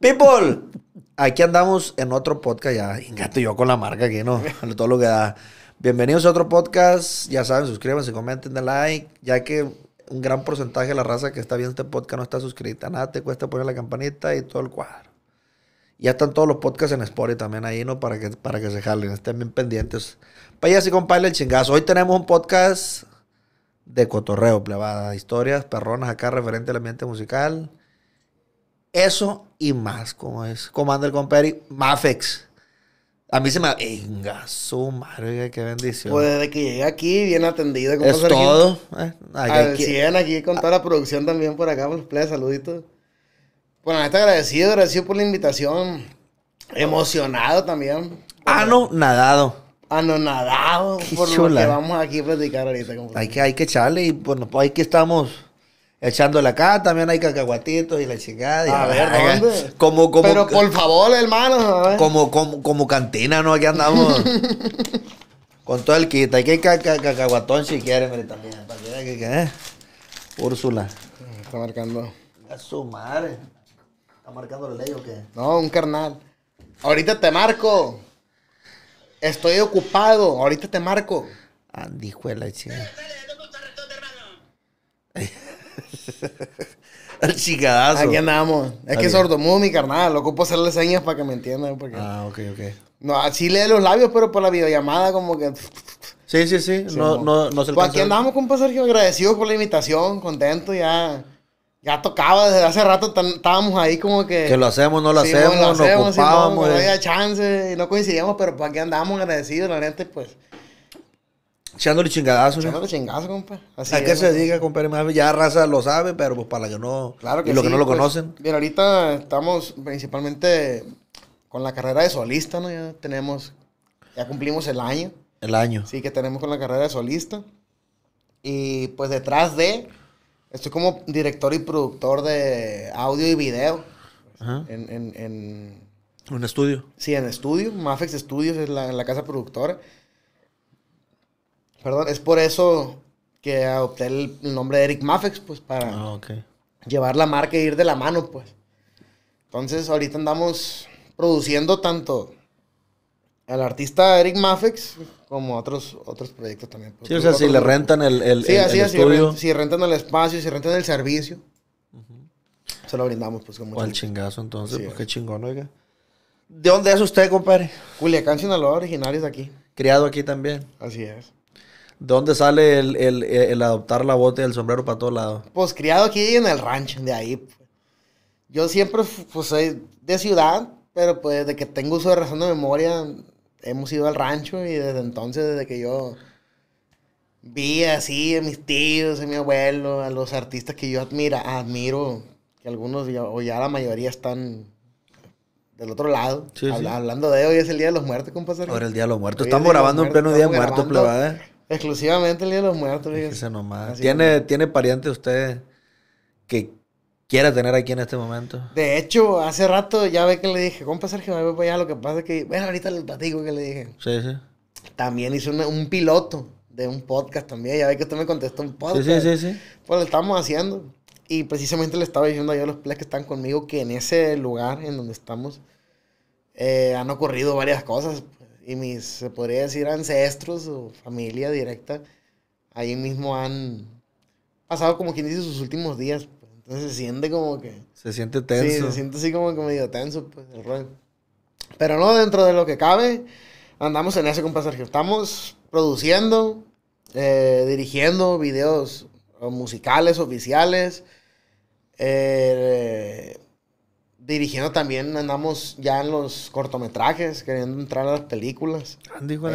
People, aquí andamos en otro podcast ya. Ingato yo con la marca aquí, ¿no? Todo lo que da. Bienvenidos a otro podcast. Ya saben, suscríbanse, comenten, den like. Ya que un gran porcentaje de la raza que está viendo este podcast no está suscrita. Nada te cuesta poner la campanita y todo el cuadro. Ya están todos los podcasts en Spotify también ahí, ¿no? Para que, para que se jalen, estén bien pendientes. ya y compadre el chingazo. Hoy tenemos un podcast de cotorreo, plebada. Historias perronas acá referente al ambiente musical. Eso y más, como es Commander con Perry, Mafex. A mí se me. Venga, su madre, qué bendición. Pues desde que llegué aquí, bien atendido. Es todo. Eh, aquí, aquí, aquí con toda la producción también por acá, por los play, saluditos. Bueno, está agradecido, agradecido por la invitación. Emocionado también. Ah, no, nadado anonadado ah, Qué por lo que vamos aquí a platicar ahorita. Hay que, hay que echarle y bueno, pues que estamos Echándole acá también hay cacahuatitos y la chingada. a, ver, Como, como, Pero por favor, hermano. Como, como, como cantina, ¿no? Aquí andamos. con todo el kit. Aquí hay cacahuatón si quieren, también. Para Úrsula. Está marcando. A su madre. ¿Está marcando la ley o qué? No, un carnal. Ahorita te marco. Estoy ocupado. Ahorita te marco. Andijuela, chica. Dale, Al chicadazo. Aquí andamos. Es que sordomudo mi carnal. Lo ocupo hacerle señas para que me entiendan. Ah, ok, ok. No, así lee los labios, pero por la videollamada como que... Sí, sí, sí. no, no, pues aquí andamos, compa Sergio. agradecido por la invitación. Contento ya. Ya tocaba desde hace rato. Estábamos ahí como que... Que lo hacemos, no lo hacemos. Lo hacemos, nos ocupábamos. no, eh. había chance. Y no coincidíamos, pero pues aquí andamos agradecidos. La gente, pues... Echándole chingadazo. Echándole chingazo, compa. Así ¿A qué se diga compadre? Ya raza lo sabe, pero pues para que no. los que no lo pues, conocen. Bien, ahorita estamos principalmente con la carrera de solista, ¿no? Ya tenemos. Ya cumplimos el año. El año. Sí, que tenemos con la carrera de solista. Y pues detrás de. Estoy como director y productor de audio y video. En, en, un estudio. Sí, en estudio. Mafex Studios es la, la casa productora. Perdón, es por eso que adopté el, nombre de Eric Mafex, pues para ah, llevar la marca e ir de la mano, pues. Entonces, ahorita andamos produciendo tanto al artista Eric Mafex como otros, otros proyectos también. Pues. Sí, o sea, si le rentan el, Si rentan el espacio, si rentan el servicio, se lo brindamos, pues, como... al chingazo, entonces, pues, qué eh. chingón, oiga. ¿De dónde es usted, compadre? Culiacán, Sinaloa, originario de aquí. Criado aquí también. Así es. ¿De dónde sale el, el, el adoptar la bota y el sombrero para todos lados? Pues criado aquí en el rancho, de ahí. Pues. Yo siempre pues, soy de ciudad, pero pues desde que tengo uso de razón de memoria, hemos ido al rancho y desde entonces, desde que yo vi así a mis tíos, a mi abuelo, a los artistas que yo admira, admiro, que algunos o ya la mayoría están del otro lado. Hablando de hoy es el Día de los Muertos, compadre. Ahora el Día de los Muertos. Estamos grabando en pleno Día de Muertos, plebada. ¿eh? Exclusivamente el Día de los Muertos. Fíjese nomás. ¿Tiene, ¿Tiene pariente usted que quiera tener aquí en este momento? De hecho, hace rato ya ve que le dije, compa Sergio, Lo que pasa es que, bueno, ahorita le platico que le dije. Sí, sí. También hice un piloto de un podcast también. Ya ve que usted me contestó un podcast. Sí, sí, sí. Pues lo estamos haciendo. Y precisamente le estaba diciendo yo a los players que están conmigo que en ese lugar en donde estamos eh, han ocurrido varias cosas y mis, se podría decir, ancestros o familia directa, ahí mismo han pasado como quien dice sus últimos días. Pues. Entonces se siente como que... Se siente tenso. Sí, se siente así como que medio tenso, pues, el rol. Pero no, dentro de lo que cabe, andamos en ese, compa Sergio. Estamos produciendo, eh, dirigiendo videos eh, musicales, oficiales. Eh, dirigiendo también andamos ya en los cortometrajes, queriendo entrar a las películas.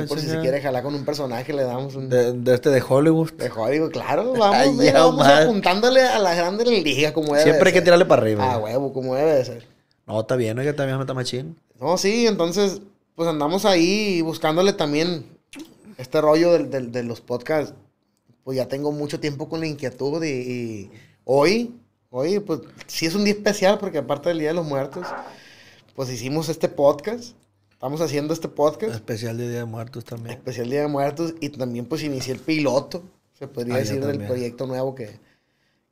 por si se quiere jalar con un personaje, le damos un... De, este de Hollywood. De Hollywood, claro. Vamos, vamos apuntándole a las grandes liga, como debe Siempre hay que tirarle para arriba. Ah, huevo, como debe ser. No, está bien, que también está machín. No, sí, entonces, pues andamos ahí buscándole también este rollo de, los podcasts. Pues ya tengo mucho tiempo con la inquietud y hoy Oye, pues sí es un día especial porque aparte del Día de los Muertos, pues hicimos este podcast. Estamos haciendo este podcast. Especial de Día de Muertos también. Especial Día de Muertos y también pues inicié el piloto, se podría ah, decir, del proyecto nuevo que,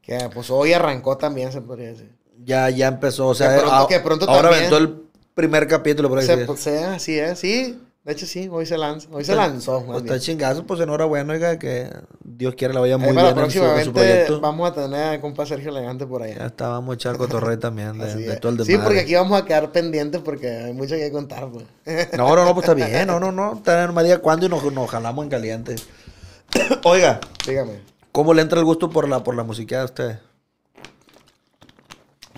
que pues hoy arrancó también, se podría decir. Ya, ya empezó, o sea, pronto, que pronto ahora aventó el primer capítulo, por ahí. Se, sea, así es, sí. De hecho, sí, hoy se lanzó. Hoy se lanzó. está chingazo, pues enhorabuena, oiga, que Dios quiera la vaya eh, muy bien en su, proyecto. Vamos a tener a compa Sergio Elegante por ahí. Ya está, vamos a echar cotorreo también de, todo el Sí, porque aquí vamos a quedar pendientes porque hay mucho que contar, pues. no, no, no, pues está bien, no, no, no. Está en día cuándo y nos, nos jalamos en caliente. oiga. Dígame. ¿Cómo le entra el gusto por la, por la usted?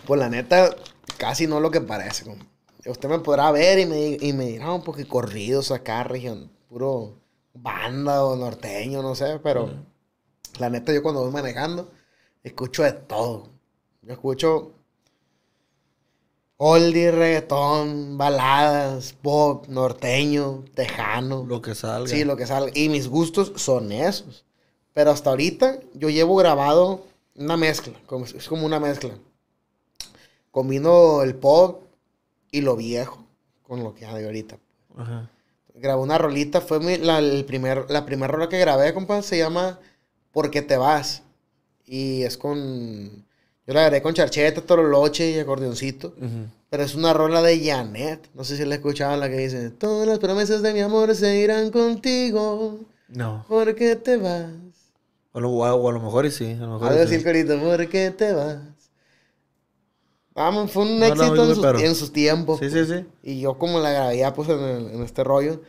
Pues la neta, casi no lo que parece, compa usted me podrá ver y me, y me dirá, un oh, porque corridos acá, región, puro banda o norteño, no sé, pero la neta yo cuando voy manejando, escucho de todo. Yo escucho oldie, reggaetón, baladas, pop, norteño, tejano. Lo que salga. Sí, lo que salga. Y mis gustos son esos. Pero hasta ahorita yo llevo grabado una mezcla, como, es como una mezcla. Combino el pop y lo viejo con lo que hay ahorita. Grabé una rolita, fue mi, la, el la primera rola que grabé, compadre, se llama ¿Por qué te vas? Y es con... Yo la grabé con charcheta, loche y acordeoncito. Pero es una rola de Janet. No sé si la escuchaban, la que dice... Todas las promesas de mi amor se irán contigo. No. ¿Por qué te vas? O, a lo mejor sí. A lo mejor Algo así, ¿Por qué te vas? Vamos, fue un éxito en sus, tiempos. Sí, sí, pues. sí. Y yo como la grabé pues en, este rollo.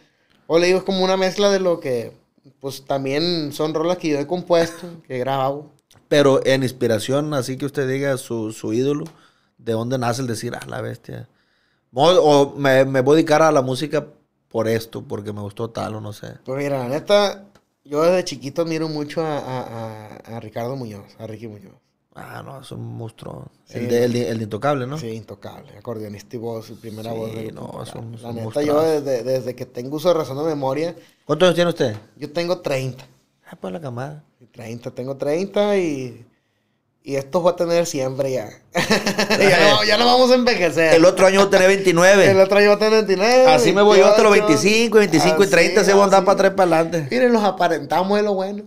O le digo, es como una mezcla de lo que, pues también son rolas que yo he compuesto, que he grabado. Pero en inspiración, así que usted diga su, su ídolo, ¿de dónde nace el decir, ah, la bestia? O, me, me, voy a dedicar a la música por esto, porque me gustó tal o no sé. Pues mira, la neta, yo desde chiquito miro mucho a, a, a, a Ricardo Muñoz, a Ricky Muñoz. Ah, no, es un monstruo. El, de, Intocable, ¿no? Sí, Intocable. Acordeonista y voz, primera voz. Sí, no, es un, La neta, yo desde, que tengo uso de razón de memoria. ¿Cuántos años tiene usted? Yo tengo 30. Ah, pues la camada. 30, tengo 30 y. Y estos voy a tener siempre ya. ya, no, ya, vamos a envejecer. El otro año voy a tener 29. El otro año voy a tener 29. Así me voy otro 25, 25 y 30 se van a andar para atrás para adelante. Miren, los aparentamos es lo bueno.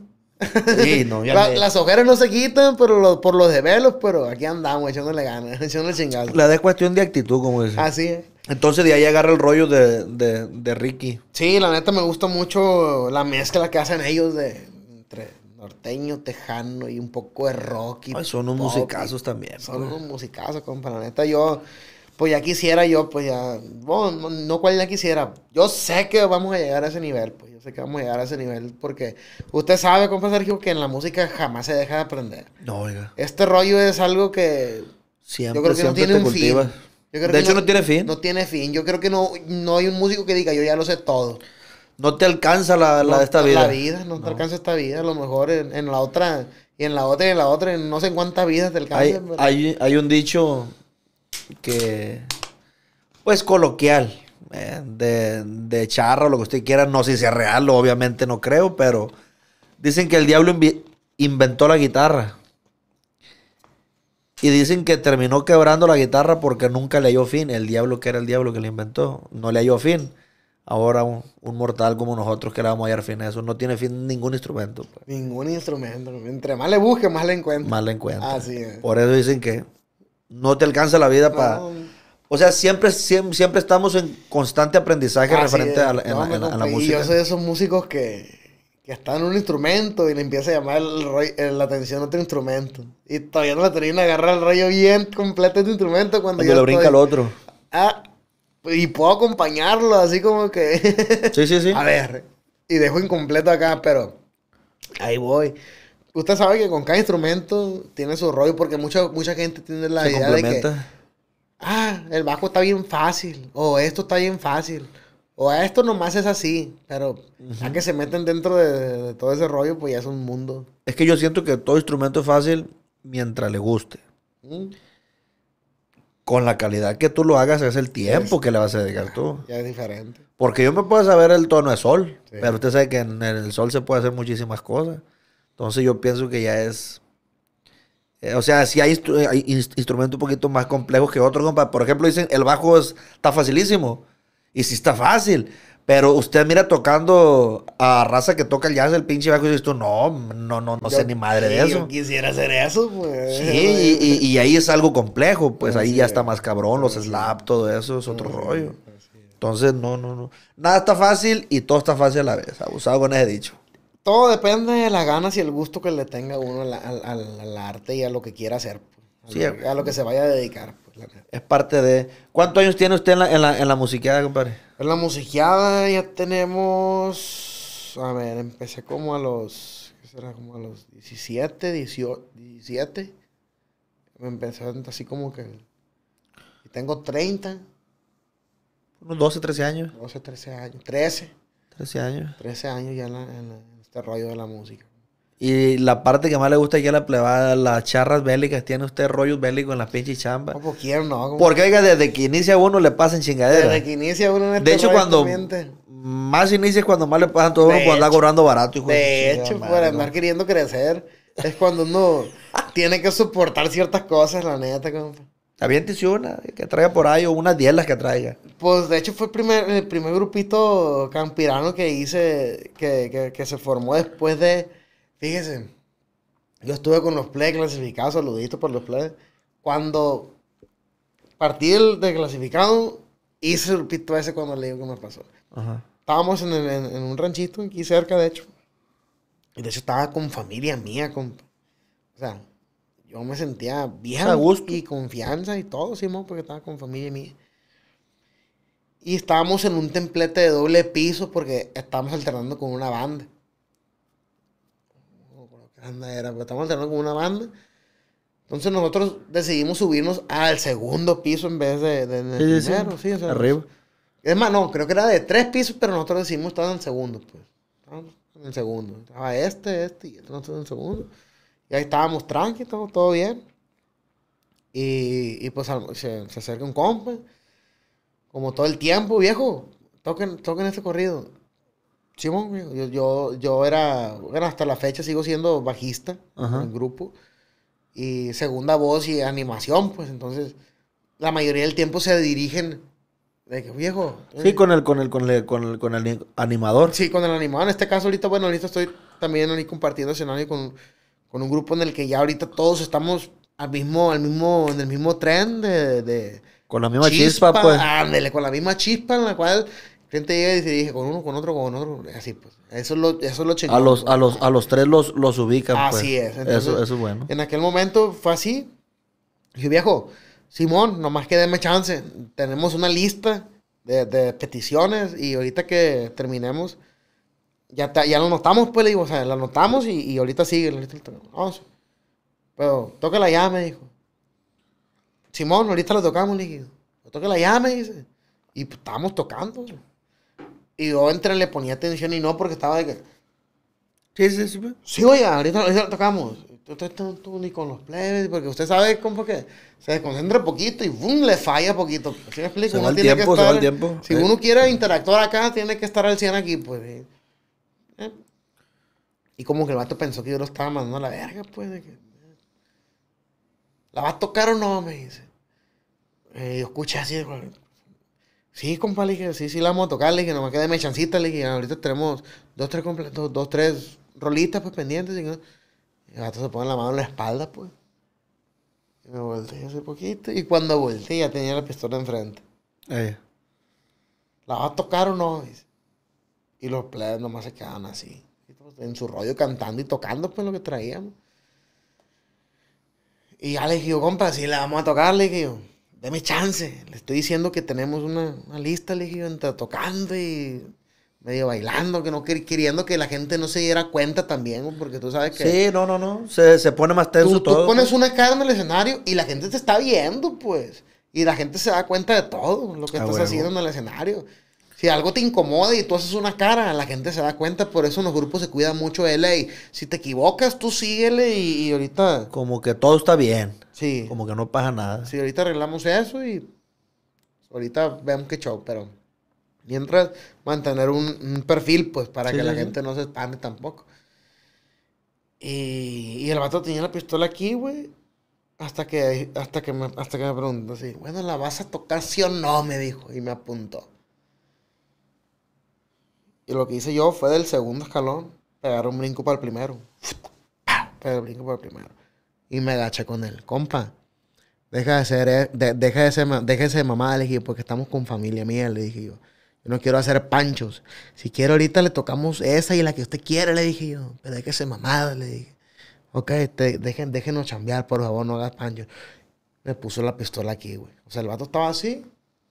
Sí, no, Las ojeras no se quitan pero por los de velos pero aquí andamos echándole ganas, echándole chingados La de cuestión de actitud, como decía. Así ah, Entonces de ahí agarra el rollo de, de, Ricky. Sí, la neta me gusta mucho la mezcla que hacen ellos de entre norteño, tejano y un poco de rock. Y son unos musicazos también. Son pues. unos musicazos, compa. La neta yo pues ya quisiera yo, pues ya, no, cual ya quisiera, yo sé que vamos a llegar a ese nivel, pues yo sé que vamos a llegar a ese nivel, porque usted sabe, compa Sergio, que en la música jamás se deja de aprender. No, oiga. Este rollo es algo que siempre, siempre creo que tiene de hecho, no, tiene fin. No tiene fin. Yo creo que no, no hay un músico que diga, yo ya lo sé todo. No te alcanza la, la de esta vida. La vida, no, te alcanza esta vida. A lo mejor en, la otra, y en la otra, y en la otra, no sé en cuántas vidas te alcanza. Hay, hay, hay un dicho que, pues coloquial, eh, de, de charro, lo que usted quiera, no sé si sea real, obviamente no creo, pero dicen que el diablo inventó la guitarra. Y dicen que terminó quebrando la guitarra porque nunca le halló fin. El diablo que era el diablo que le inventó, no le halló fin. Ahora un, mortal como nosotros que le vamos a hallar fin a eso. No tiene fin ningún instrumento. Pues. Ningún instrumento. Entre más le busque, más le encuentra. Más le Así Por eso dicen que no te alcanza la vida para... O sea, siempre, siempre, estamos en constante aprendizaje referente a, la, música. Y yo soy de esos músicos que, están en un instrumento y le empieza a llamar eh, la atención a otro instrumento. Y todavía no la termina agarrar el rollo bien completo de tu instrumento cuando, ya. le lo brinca el otro. Ah, y puedo acompañarlo así como que... sí, sí, sí. A ver, y dejo incompleto acá, pero ahí voy usted sabe que con cada instrumento tiene su rollo, porque mucha, mucha gente tiene la idea de que. Ah, el bajo está bien fácil. O esto está bien fácil. O esto nomás es así, pero ya que se meten dentro de, todo ese rollo, pues ya es un mundo. Es que yo siento que todo instrumento es fácil mientras le guste. Mm. Con la calidad que tú lo hagas es el tiempo que le vas a dedicar tú. Ya es diferente. Porque yo me puedo saber el tono de sol, pero usted sabe que en el sol se puede hacer muchísimas cosas. Entonces yo pienso que ya es... Eh, o sea, si hay, eh, instrumentos un poquito más complejos que otros, compa. Por ejemplo, dicen, el bajo está facilísimo. Y sí está fácil. Pero usted mira tocando a raza que toca el jazz, el pinche bajo, y dice, tú, no, no, no, no sé ni madre de eso. Yo quisiera hacer eso, pues. Sí, y, y, ahí es algo complejo, pues ahí ya está más cabrón, los slap, todo eso, es otro rollo. Entonces, no, no, no. Nada está fácil y todo está fácil a la vez. Abusado con ese dicho todo depende de las ganas y el gusto que le tenga uno al, arte y a lo que quiera hacer, a, lo, que se vaya a dedicar. Pues, es parte de... ¿Cuántos años tiene usted en la, en musiqueada, compadre? En la musiqueada ya tenemos... A ver, empecé como a los... ¿Qué será? Como a los 17, 18, 17. Me empecé así como que... tengo 30. Unos 12, 13 años. 12, 13 años. 13. 13 años. 13 años ya en en la este rollo de la música. Y la parte que más le gusta aquí a la plebada, las charras bélicas, tiene usted rollo bélico en las pinches chambas. No, pues, no. Porque oiga, desde que inicia uno le pasan chingaderas. Desde que inicia uno en este De hecho, cuando más inicia es cuando más le pasan todo uno cuando está cobrando barato. Hijo de, hecho, para andar queriendo crecer, es cuando uno tiene que soportar ciertas cosas, la neta, compa también una, que traiga por ahí, o unas 10 las que traiga. Pues de hecho fue el primer, el primer grupito campirano que hice, que, que, que se formó después de. Fíjese, yo estuve con los play clasificados, saluditos por los play. Cuando partí el de clasificado, hice el grupito ese cuando le digo que me pasó. Estábamos en, en, un ranchito aquí cerca, de hecho. Y de hecho estaba con familia mía, con. O sea, yo me sentía bien y confianza y todo, Simón, porque estaba con familia mía. Y estábamos en un templete de doble piso porque estábamos alternando con una banda. qué era, pero estábamos alternando con una banda. Entonces nosotros decidimos subirnos al segundo piso en vez de, de, Sí, arriba. Es más, no, creo que era de tres pisos, pero nosotros decidimos estar en el segundo, pues. Estábamos en el segundo. Estaba este, este y este, nosotros en el segundo. Y ahí estábamos tranquilos, todo, bien. Y, y pues se, se, acerca un compa. Como todo el tiempo, viejo. Toquen, toquen este corrido. Simón, Yo, yo, yo era, hasta la fecha sigo siendo bajista en el grupo. Y segunda voz y animación, pues entonces la mayoría del tiempo se dirigen de viejo. Sí, con el, con el, con el, con el animador. Sí, con el animador. En este caso ahorita, bueno, ahorita estoy también ahí compartiendo escenario con con un grupo en el que ya ahorita todos estamos al mismo, al mismo, en el mismo tren de, con la misma chispa, pues. Ándale, con la misma chispa en la cual gente llega y dice, con uno, con otro, con otro, así pues. Eso lo, eso A los, pues. a los, a los tres los, los ubican. Pues. Así es. eso, es bueno. En aquel momento fue así. Dije, viejo, Simón, nomás que déme chance. Tenemos una lista de, de peticiones y ahorita que terminemos ya, ya lo notamos, pues, le digo, o sea, lo notamos y, y ahorita sigue. Ahorita lo tocamos. Pero toca la me dijo. Simón, ahorita lo tocamos, le digo. la llave, me dice. Y pues, estábamos tocando. Y yo entre le ponía atención y no porque estaba de que... Sí, sí, sí. Pues. Sí, oiga, ahorita, ahorita lo tocamos. Usted no tú ni con los plebes, porque usted sabe cómo que se desconcentra poquito y boom, le falla poquito. ¿Sí me explico? Se va el tiempo, se va el tiempo. Si uno quiere interactuar acá, tiene que estar al 100 aquí, pues. Y como que el vato pensó que yo lo estaba mandando a la verga, pues. ¿La va a tocar o no? Me dice. y yo escuché así. Sí, compa, le dije, sí, sí, la vamos a tocar. Le dije, nomás quede mechancita Le dije, ahorita tenemos dos, tres, dos, dos, tres rolitas pues, pendientes. Y, el vato se pone la mano en la espalda, pues. Y me volteé hace poquito. Y cuando volteé ya tenía la pistola enfrente. frente ¿La va a tocar o no? dice. Y los players nomás se quedan así en su rollo cantando y tocando, pues lo que traíamos. Y ya le dije, yo, compa, si la vamos a tocar, le dije yo, deme chance. Le estoy diciendo que tenemos una, una lista, le dije yo, entre tocando y medio bailando, que no queriendo que la gente no se diera cuenta también, porque tú sabes que... Sí, no, no, no, se, se pone más tenso todo. Tú pones una cara en el escenario y la gente te está viendo, pues. Y la gente se da cuenta de todo lo que ah, estás haciendo en el escenario. Si algo te incomoda y tú haces una cara, la gente se da cuenta. Por eso en los grupos se cuidan mucho de ley. Si te equivocas, tú síguele y, ahorita. Como que todo está bien. Sí. Como que no pasa nada. Sí, ahorita arreglamos eso y. Ahorita vemos qué show, pero. Mientras, mantener un, perfil, pues, para que la gente no se espante tampoco. Y, el vato tenía la pistola aquí, güey. Hasta que, hasta que hasta que me preguntó así, bueno, ¿la vas a tocar sí o no? Me dijo. Y me apuntó. Y lo que hice yo fue del segundo escalón pegar un brinco para el primero. Pegar un brinco para el primero. Y me agaché con él. Compa, deja de ser, eh, deja de Le dije, porque estamos con familia mía, le dije yo. Yo no quiero hacer panchos. Si quiero ahorita le tocamos esa y la que usted quiere, le dije yo. Pero déjese mamada, le dije. Ok, te, dejen, déjenos chambear, por favor, no hagas panchos. Me puso la pistola aquí, güey. O sea, el vato estaba así,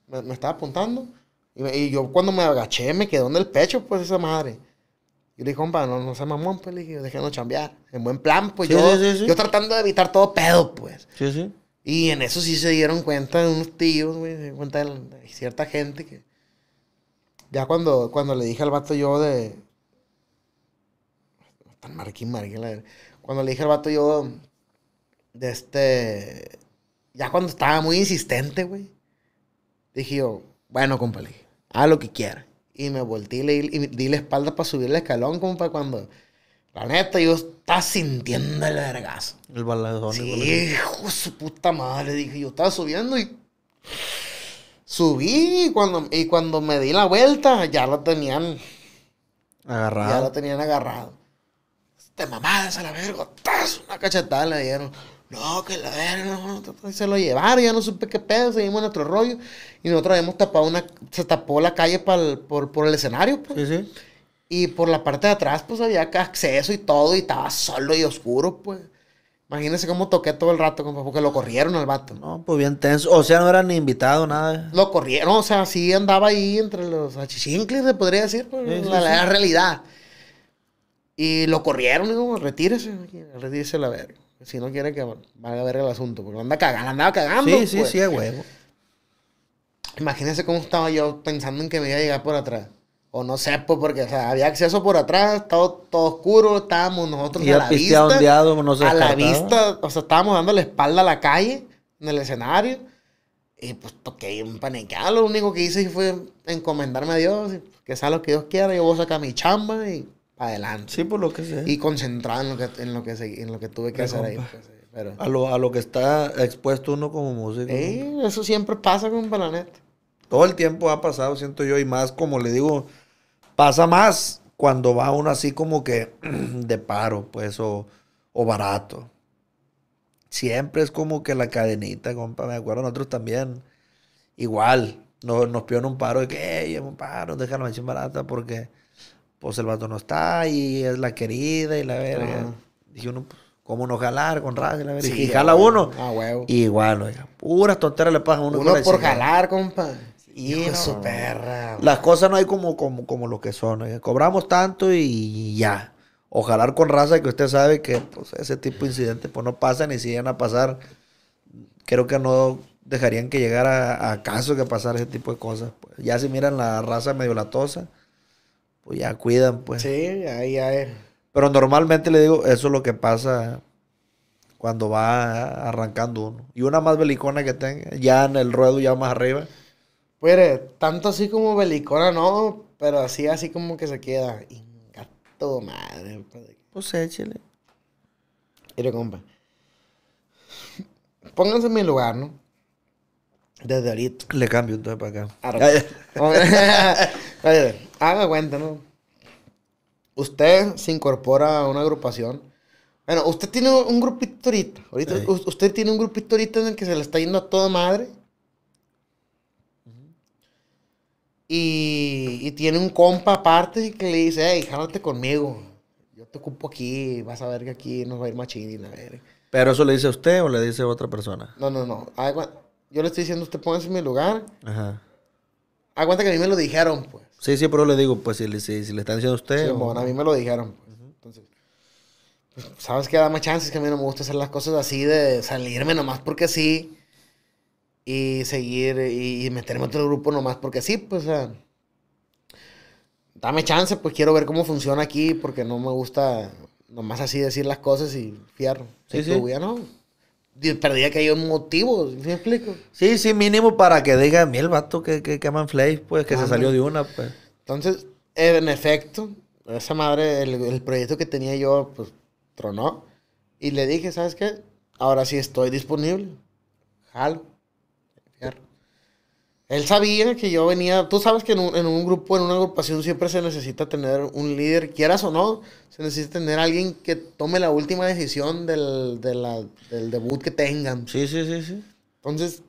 me estaba apuntando. Y, yo cuando me agaché, me quedó en el pecho, pues, esa madre. Y le dije, compa, no, no se mamón, pues, le dije, déjenos chambear. En buen plan, pues, yo, yo tratando de evitar todo pedo, pues. Sí, sí. Y en eso sí se dieron cuenta unos tíos, güey, se dieron cuenta de, cierta gente que... Ya cuando, cuando le dije al vato yo de... Tan marquín, marquín, Cuando le dije al vato yo de este... Ya cuando estaba muy insistente, güey. Dije yo, bueno, compa, le a lo que quiera Y me volteé y, di la espalda para subir el escalón, como para cuando. La neta, yo estaba sintiendo el vergazo. El baladón. Sí, hijo su puta madre. Dije, yo estaba subiendo y. Subí y cuando, y cuando me di la vuelta, ya lo tenían. Agarrado. Ya lo tenían agarrado. Te mamadas a la verga. Una cachetada le dieron. No, que la verga, se lo llevaron, ya no supe qué pedo, seguimos en otro rollo. Y nosotros habíamos tapado una, se tapó la calle por, el escenario, pues. Y por la parte de atrás, pues había acceso y todo, y estaba solo y oscuro, pues. Imagínense cómo toqué todo el rato, porque lo corrieron al vato. No, pues bien tenso. O sea, no era ni invitado, nada. Lo corrieron, o sea, sí andaba ahí entre los achichincles, se podría decir, pues, la, realidad. Y lo corrieron, y digo, retírese, retírese la verga si no quiere que vaya a ver el asunto, porque anda cagando, andaba cagando. Sí, sí, pues. sí, es huevo. Imagínense cómo estaba yo pensando en que me iba a llegar por atrás. O no sé, pues, porque o sea, había acceso por atrás, todo todo oscuro, estábamos nosotros a la vista. Ondeado, no a la vista, o sea, estábamos dando la espalda a la calle, en el escenario. Y pues toqué un panequeado. Lo único que hice fue encomendarme a Dios, pues, que sea lo que Dios quiera. Yo voy a sacar mi chamba y adelante. Sí, por lo que sé. Y concentrado en lo que, en lo que, tuve que hacer ahí. Pues, pero... a, lo, que está expuesto uno como músico. eso siempre pasa con un planeta Todo el tiempo ha pasado, siento yo, y más, como le digo, pasa más cuando va uno así como que de paro, pues, o, o barato. Siempre es como que la cadenita, compa. Me acuerdo nosotros también. Igual, nos, nos un paro de que, hey, un paro, déjalo barata porque pues el vato no está y es la querida y la verga. uno, pues, ¿cómo no jalar con raza y la verga? y jala uno. Ah, huevo. igual, oiga, puras tonteras le pasan a uno. Uno por jalar, compa. y su perra. Las cosas no hay como, como, lo que son. Cobramos tanto y ya. Ojalar con raza que usted sabe que pues, ese tipo de incidentes pues, no pasan y si llegan a pasar, creo que no dejarían que llegara a, casos caso que pasara ese tipo de cosas. ya si miran la raza medio latosa, pues ya cuidan, pues. Sí, ahí ya es. Pero normalmente le digo, eso es lo que pasa cuando va arrancando uno. Y una más belicona que tenga, ya en el ruedo, ya más arriba. Pues eh, tanto así como belicona, no, pero así, así como que se queda. Y madre. Pues, pues échale. Mire, compa. Pónganse en mi lugar, ¿no? Desde ahorita. Le cambio entonces para acá. Oye. haga cuenta, ¿no? Usted se incorpora a una agrupación. Bueno, usted tiene un grupito ahorita. Usted tiene un grupito ahorita en el que se le está yendo a toda madre. y, tiene un compa aparte que le dice, hey, jálate conmigo. Yo te ocupo aquí, vas a ver que aquí nos va a ir más ¿Pero eso le dice a usted o le dice a otra persona? No, no, no. Yo le estoy diciendo, usted póngase en mi lugar. Ajá. Aguanta que a mí me lo dijeron, pues. Sí, sí, pero le digo, pues si, si le están diciendo a usted. Sí, bueno, a mí me lo dijeron. Pues. Entonces, ¿sabes qué? Dame chances, que a mí no me gusta hacer las cosas así de salirme nomás porque sí. Y seguir y, meterme a otro grupo nomás porque sí, pues, o sea, Dame chance, pues quiero ver cómo funciona aquí porque no me gusta nomás así decir las cosas y fierro. Sí, sí. no perdía que hay un motivo, ¿me explico? Sí, sí, mínimo para que diga, miel el vato que, que, que aman pues, que se salió de una, pues. Entonces, en efecto, esa madre, el, el, proyecto que tenía yo, pues, tronó. Y le dije, ¿sabes qué? Ahora sí estoy disponible. Jalo. Él sabía que yo venía, tú sabes que en un, grupo, en una agrupación siempre se necesita tener un líder, quieras o no, se necesita tener alguien que tome la última decisión del, de del debut que tengan. Sí, sí, sí, sí. Entonces,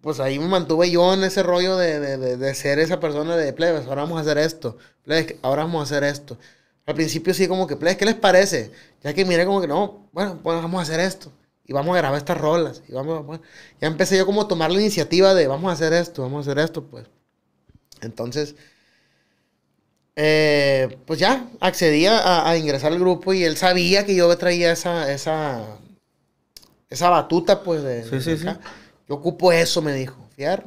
pues ahí me mantuve yo en ese rollo de, ser esa persona de plebes, ahora vamos a hacer esto, plebes, ahora vamos a hacer esto. Al principio sí como que, plebes, ¿qué les parece? Ya que mire como que, no, bueno, pues vamos a hacer esto y vamos a grabar estas rolas. Y vamos, pues, Ya empecé yo como a tomar la iniciativa de vamos a hacer esto, vamos a hacer esto, pues. Entonces, eh, pues ya, accedía a, ingresar al grupo y él sabía que yo traía esa, esa, esa batuta, pues, de, Yo ocupo eso, me dijo. Fierro.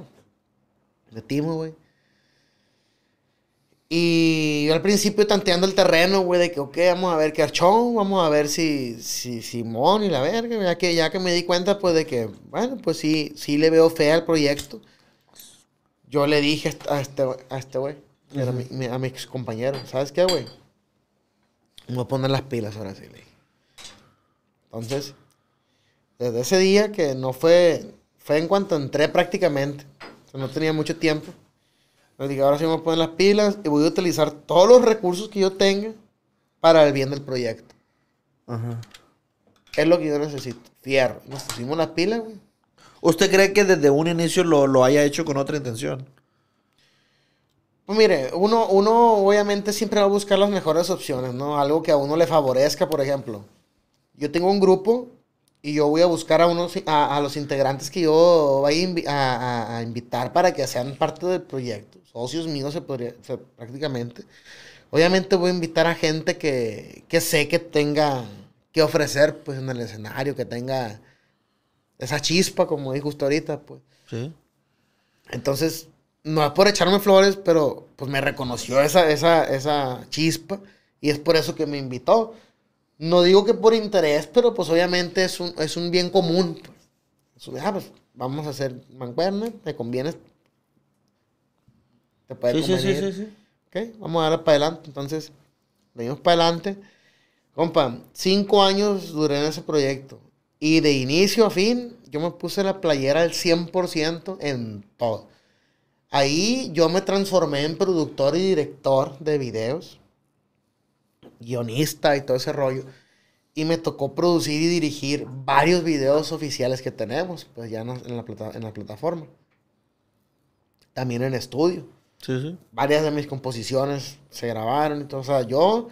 Metimos, güey. Y yo al principio tanteando el terreno, güey, de que, ok, vamos a ver qué archón, vamos a ver si, si Simón y la verga, ya que, ya que me di cuenta, pues, de que, bueno, pues sí, sí le veo fea al proyecto. Yo le dije a este, a este güey, a, mi, a, ex compañero, ¿sabes qué, güey? Me voy a poner las pilas ahora sí, le Entonces, desde ese día que no fue, fue en cuanto entré prácticamente, no tenía mucho tiempo ahora sí me ponen las pilas y voy a utilizar todos los recursos que yo tenga para el bien del proyecto. Es lo que yo necesito. Fierro. Nos pusimos las pilas, ¿Usted cree que desde un inicio lo, haya hecho con otra intención? Pues mire, uno, obviamente siempre va a buscar las mejores opciones, ¿no? Algo que a uno le favorezca, por ejemplo. Yo tengo un grupo y yo voy a buscar a, unos, a, los integrantes que yo voy a, a, invitar para que sean parte del proyecto. Ocios míos, se podría, prácticamente. Obviamente voy a invitar a gente que, sé que tenga que ofrecer pues, en el escenario, que tenga esa chispa, como dijo justo ahorita. Pues. Sí. Entonces, no es por echarme flores, pero pues me reconoció esa, esa, esa chispa y es por eso que me invitó. No digo que por interés, pero pues obviamente es un, es un bien común. Pues. Ah, pues, vamos a hacer mancuerna, te conviene te sí, Sí, sí, Ok, vamos a darle para adelante. Entonces, venimos para adelante. Compa, cinco años duré en ese proyecto. Y de inicio a fin, yo me puse la playera al 100% en todo. Ahí yo me transformé en productor y director de videos, guionista y todo ese rollo. Y me tocó producir y dirigir varios videos oficiales que tenemos, pues ya en la, en la plataforma. También en estudio. Varias de mis composiciones se grabaron. Entonces, o sea, yo,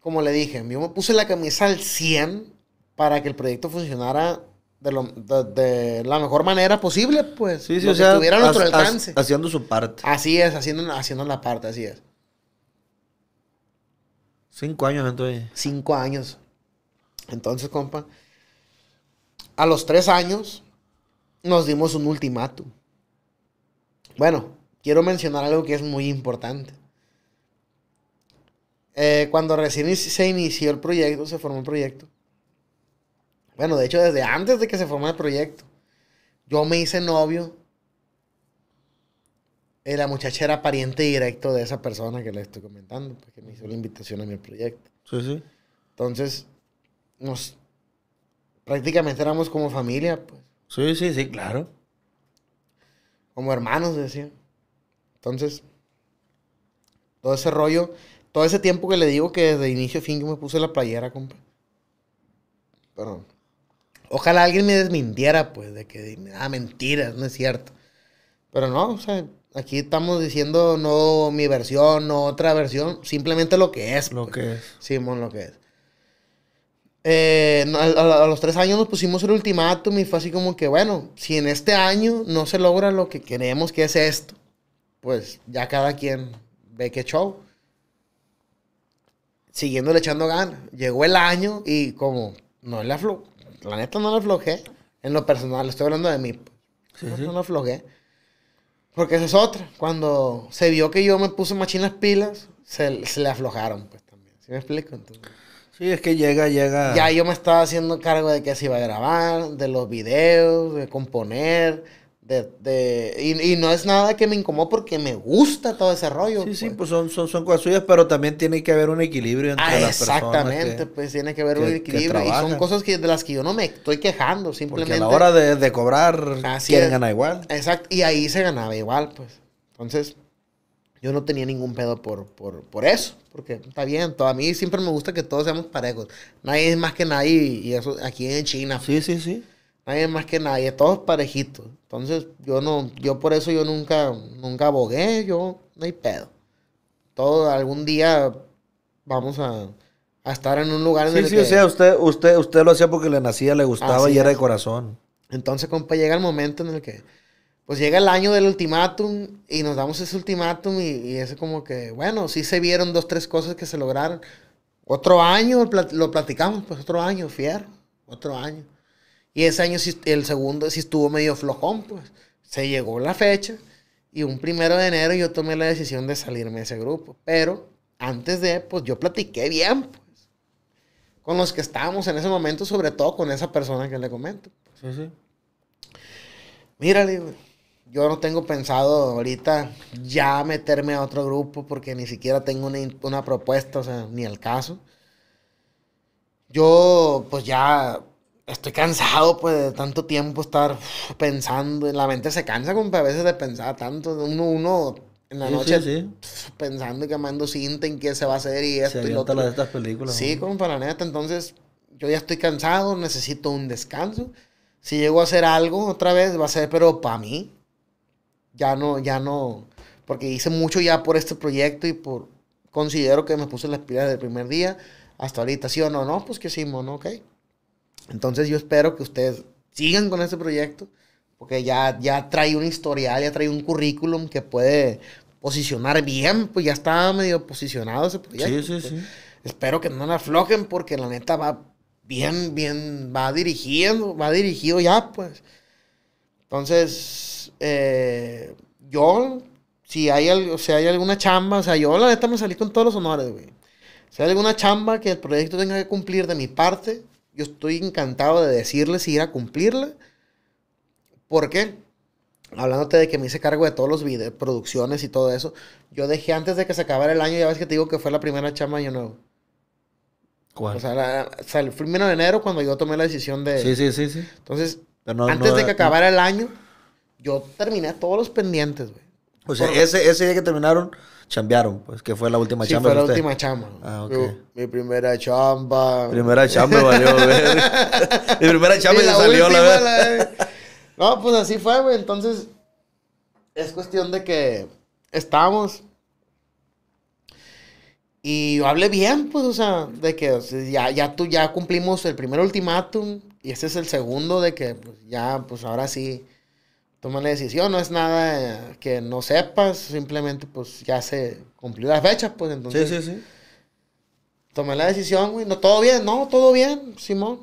como le dije, yo me puse la camisa al 100 para que el proyecto funcionara de, la mejor manera posible, pues. Si tuviera nuestro alcance. haciendo su parte. Así es, haciendo, haciendo la parte, así es. Cinco años entonces. Cinco años. Entonces, compa, a los tres años nos dimos un ultimátum. Bueno, quiero mencionar algo que es muy importante. Eh, cuando recién se inició el proyecto, se formó el proyecto. Bueno, de hecho, desde antes de que se formara el proyecto, yo me hice novio. Y la muchacha era pariente directo de esa persona que le estoy comentando, porque pues, me hizo la invitación a mi proyecto. Sí, sí. Entonces, nos prácticamente éramos como familia, pues. Sí, sí, sí, claro. Como hermanos, decía. Entonces, todo ese rollo, todo ese tiempo que le digo que desde inicio fin que me puse la playera, compa. Pero, ojalá alguien me desmintiera, pues, de que, ah, mentiras, no es cierto. Pero no, o sea, aquí estamos diciendo no mi versión, no otra versión, simplemente lo que es. Lo pues. que es. Simón, lo que es. Eh, a, a, los tres años nos pusimos el ultimátum y fue así como que, bueno, si en este año no se logra lo que queremos que es esto, pues ya cada quien ve qué show. Siguiendo Siguiéndole echando ganas. Llegó el año y como no le aflojé, la neta no le aflojé. En lo personal, estoy hablando de mí. Pues. Sí, no, sí. aflojé. Porque esa es otra. Cuando se vio que yo me puse machín las pilas, se, le aflojaron, pues también. ¿Sí me explico? sí, es que llega, llega. Ya yo me estaba haciendo cargo de que se iba a grabar, de los videos, de componer de, de, y, y, no es nada que me incomode porque me gusta todo ese rollo. Sí, sí, pues, pues son, son, son cosas suyas, pero también tiene que haber un equilibrio entre ah, las personas. Exactamente, pues tiene que haber un equilibrio. Y son cosas que, de las que yo no me estoy quejando, simplemente. Porque a la hora de, de cobrar, así quieren ganar igual. Exacto, y ahí se ganaba igual, pues. Entonces, yo no tenía ningún pedo por, por, por eso, porque está bien, todo, a mí siempre me gusta que todos seamos parejos. Nadie es más que nadie, y eso aquí en China. Sí, sí, sí nadie más que nadie, todos parejitos. Entonces, yo no, yo por eso yo nunca, nunca abogué, yo no hay pedo. Todo algún día vamos a, estar en un lugar en sí, el que... Sí, o usted, usted, usted lo hacía porque le nacía, le gustaba y era de corazón. Entonces, compa, llega el momento en el que, pues llega el año del ultimátum y nos damos ese ultimátum y, y es como que, bueno, sí se vieron dos, tres cosas que se lograron. Otro año, lo platicamos, pues otro año, fierro, otro año. Y ese año el segundo sí estuvo medio flojón, pues. Se llegó la fecha y un primero de enero yo tomé la decisión de salirme de ese grupo. Pero antes de, pues yo platiqué bien, pues. Con los que estábamos en ese momento, sobre todo con esa persona que le comento. Mira, Sí, sí. Mírale, yo no tengo pensado ahorita ya meterme a otro grupo porque ni siquiera tengo una, una propuesta, o sea, ni el caso. Yo, pues ya estoy cansado, pues, de tanto tiempo estar pensando. La mente se cansa, compa, a veces de pensar tanto. Uno, uno en la noche pensando y quemando cinta en qué se va a hacer y esto y lo otro. de estas películas. Sí, como para la neta. Entonces, yo ya estoy cansado, necesito un descanso. Si llego a hacer algo otra vez, va a ser, pero para mí. Ya no, ya no. Porque hice mucho ya por este proyecto y por. Considero que me puse las pilas del primer día. Hasta ahorita, ¿sí o no? No, pues que sí, mono, ok. Entonces yo espero que ustedes sigan con este proyecto, porque ya, ya trae un historial, ya trae un currículum que puede posicionar bien, pues ya está medio posicionado ese proyecto. Sí, sí, pues. sí. Espero que no la aflojen porque la neta va bien, bien, va dirigiendo, va dirigido ya, pues. Entonces, eh, yo, si hay, algo, si hay alguna chamba, o sea, yo la neta me salí con todos los honores, güey. Si hay alguna chamba que el proyecto tenga que cumplir de mi parte, yo estoy encantado de decirles y ir a cumplirla. ¿Por qué? hablándote de que me hice cargo de todos los videos, producciones y todo eso, yo dejé antes de que se acabara el año, ya ves que te digo que fue la primera chama yo nuevo. ¿Cuál? O sea, el primero de enero cuando yo tomé la decisión de... Sí, sí, sí, sí. Entonces, antes de que acabara el año, yo terminé todos los pendientes, güey. O sea, ese, ese día que terminaron, chambearon, pues, que fue la última chamba. Sí, fue la última chamba. Ah, mi primera chamba. Primera chamba valió, güey. mi primera chamba y la salió, la verdad. No, pues así fue, güey. Entonces, es cuestión de que estamos Y yo hablé bien, pues, o sea, de que ya, ya, tú, ya cumplimos el primer ultimátum y este es el segundo de que pues, ya, pues ahora sí toma la decisión, no es nada eh, que no sepas, simplemente pues ya se cumplió la fecha, pues entonces. Sí, sí, sí. Tomé la decisión, güey, no, todo bien, no, todo bien, Simón.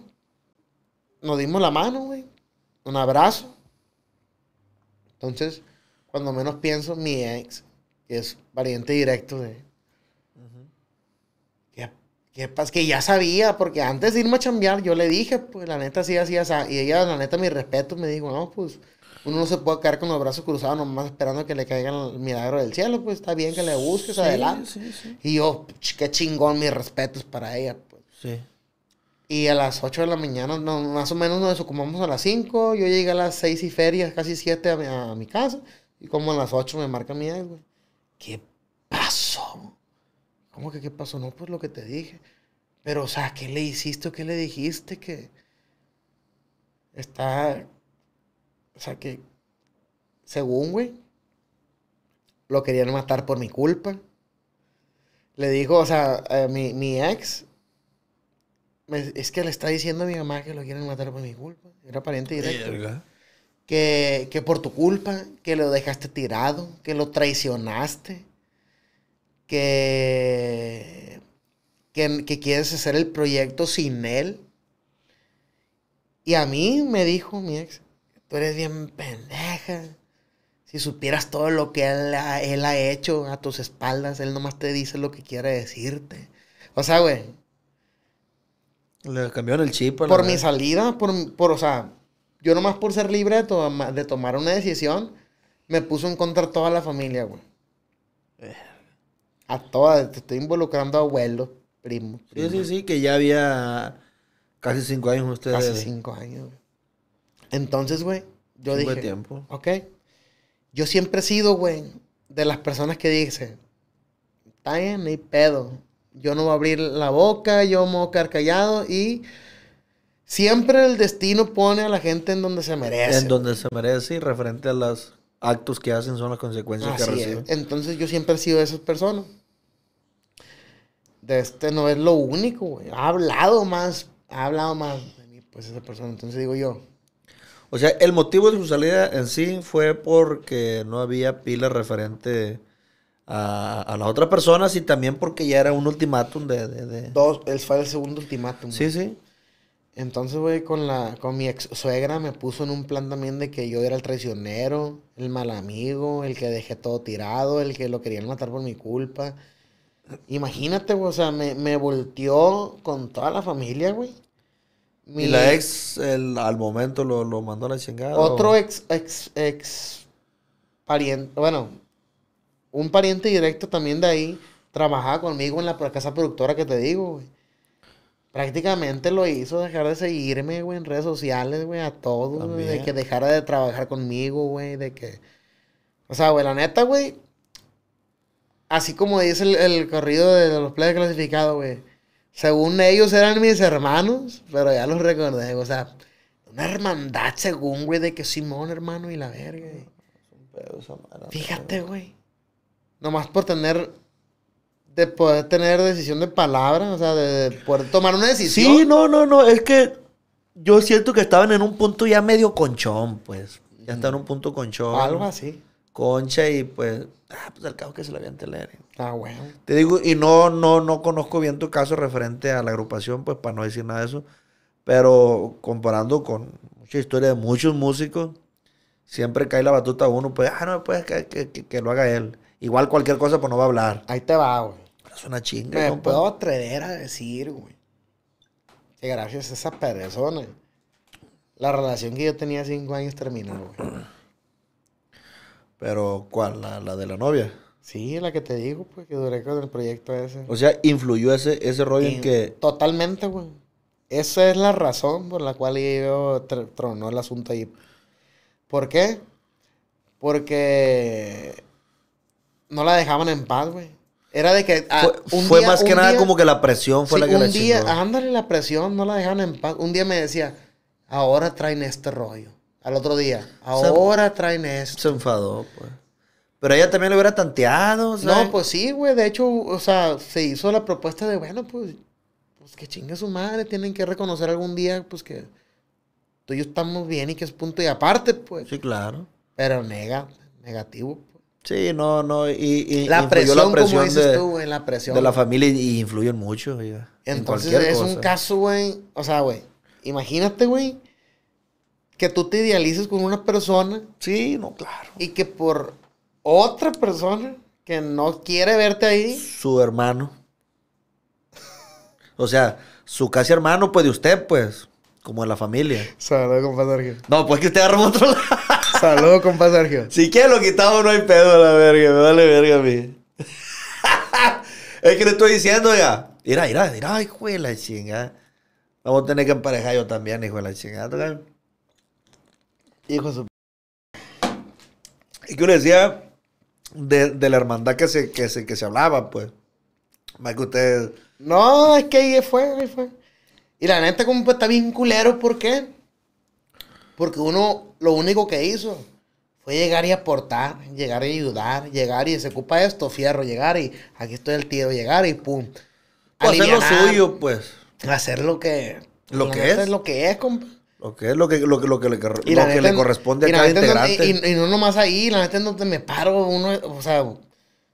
Nos dimos la mano, güey, un abrazo. Entonces, cuando menos pienso, mi ex, que es pariente directo de... Que, pues, que ya sabía, porque antes de irme a chambear, yo le dije, pues la neta sí, así, así. Y ella, la neta, mi respeto, me dijo, no, pues uno no se puede quedar con los brazos cruzados nomás esperando que le caiga el milagro del cielo, pues está bien que le busques adelante. Y yo, qué chingón, mis respetos para ella, pues. Y a las 8 de la mañana, no, más o menos nos desocupamos a las 5, yo llegué a las 6 y ferias, casi 7 a mi, casa, y como a las 8 me marca mi algo güey. ¿Qué pasó? ¿Cómo que qué pasó? No, pues lo que te dije. Pero, o sea, ¿qué le hiciste o qué le dijiste que está o sea que, según, güey, lo querían matar por mi culpa. Le dijo, o sea, eh, mi, ex, es que le está diciendo a mi mamá que lo quieren matar por mi culpa. Era pariente directo. Que, por tu culpa, que lo dejaste tirado, que lo traicionaste, que quieres hacer el proyecto sin él. Y a mí me dijo mi ex, eres bien pendeja. Si supieras todo lo que él ha, hecho a tus espaldas, él nomás te dice lo que quiere decirte. O sea, güey. Le cambiaron el chip. por mi salida, por, por, o sea, yo nomás por ser libre de, tomar una decisión, me puso en contra toda la familia, güey. A todas, te estoy involucrando a abuelos, primos. Sí, sí, sí, que ya había casi cinco años ustedes. Casi cinco años, güey. Entonces, güey, yo dije. tiempo. Ok. Yo siempre he sido, güey, de las personas que dicen, está bien, ni pedo. Yo no voy a abrir la boca, yo me voy a quedar callado y siempre el destino pone a la gente en donde se merece. En donde se merece y referente a los actos que hacen son las consecuencias que reciben. Entonces yo siempre he sido de esas personas. De este no es lo único, güey. Ha hablado más, ha hablado más de mí, pues esa persona. Entonces digo yo, o sea, el motivo de su salida en sí fue porque no había pila referente a, las otras personas y también porque ya era un ultimátum de... Dos, él fue el segundo ultimátum. Sí, sí. Entonces, güey, con, la, con mi ex suegra me puso en un plan también de que yo era el traicionero, el mal amigo, el que dejé todo tirado, el que lo querían matar por mi culpa. Imagínate, güey, o sea, me, me volteó con toda la familia, güey y la ex, el, al momento, lo, mandó a la chingada. Otro ex, ex, ex pariente, bueno, un pariente directo también de ahí, trabajaba conmigo en la casa productora que te digo, güey. Prácticamente lo hizo dejar de seguirme, güey, en redes sociales, güey, a todo, güey, de que dejara de trabajar conmigo, güey, de que... O sea, güey, la neta, güey, así como dice el, el corrido de los players clasificados, güey según ellos eran mis hermanos, pero ya los recordé, o sea, una hermandad según, güey, de que Simón, hermano, y la verga. Fíjate, güey. Nomás por tener. De poder tener decisión de palabra, o sea, de, poder tomar una decisión. Sí, no, no, no. Es que yo siento que estaban en un punto ya medio conchón, pues. Ya están en un punto conchón. Algo así. Concha y pues, ah, pues al cabo que se la habían leer. Ah, bueno. Te digo, y no, no, no conozco bien tu caso referente a la agrupación, pues para no decir nada de eso, pero comparando con mucha historia de muchos músicos, siempre cae la batuta a uno, pues, ah, no, pues que, que, lo haga él. Igual cualquier cosa, pues no va a hablar. Ahí te va, güey. es una chinga. Me puedo atrever a decir, güey, que gracias a esa persona, la relación que yo tenía cinco años terminó, güey. Pero, ¿cuál? ¿La, de la novia? Sí, la que te digo, pues, que duré con el proyecto ese. O sea, influyó ese, ese rollo en que... Totalmente, güey. Esa es la razón por la cual yo tronó el asunto ahí. ¿Por qué? Porque no la dejaban en paz, güey. Era de que. Ah, fue, más que nada como que la presión fue la que un la día, Ándale, la presión, no la dejaban en paz. Un día me decía, ahora traen este rollo al otro día. Ahora traen eso. Se enfadó, pues. Pero ella también lo hubiera tanteado, ¿sabes? No, pues sí, güey. De hecho, o sea, se hizo la propuesta de, bueno, pues, pues que chinga su madre. Tienen que reconocer algún día, pues, que tú y yo estamos bien y que es punto y aparte, pues. Sí, claro. Pero nega, negativo, pues. Sí, no, no. Y, la, presión, la presión, como dices de, tú, güey, la presión. De la familia y influyen mucho, güey. Entonces, es un caso, güey. O sea, güey, imagínate, güey, que tú te idealices con una persona. Sí, no, claro. Y que por otra persona que no quiere verte ahí. Su hermano. o sea, su casi hermano, pues de usted, pues. Como de la familia. Saludos, compa Sergio. No, pues que usted arma otro lado. Saludos, compa Sergio. Si quieres lo quitamos, no hay pedo, la verga. Me vale verga a mí. es que le estoy diciendo ya. Mira, mira, mira, hijo de la chingada. Vamos a tener que emparejar yo también, hijo de la chingada. Hijo de su... Y que uno decía de, la hermandad que se, que, que se hablaba, pues. que No, es que ahí fue, ahí fue. Y la neta como está bien culero, ¿por qué? Porque uno lo único que hizo fue llegar y aportar, llegar y ayudar, llegar y se ocupa esto, fierro, llegar y aquí estoy el tío, llegar y pum. Pues hacer lo suyo, pues. Hacer lo que... Lo que es. Lo que es, compa. Ok, lo que, lo, que, le, corresponde a cada integrante. y, no nomás ahí, la neta en donde me paro, uno, o sea,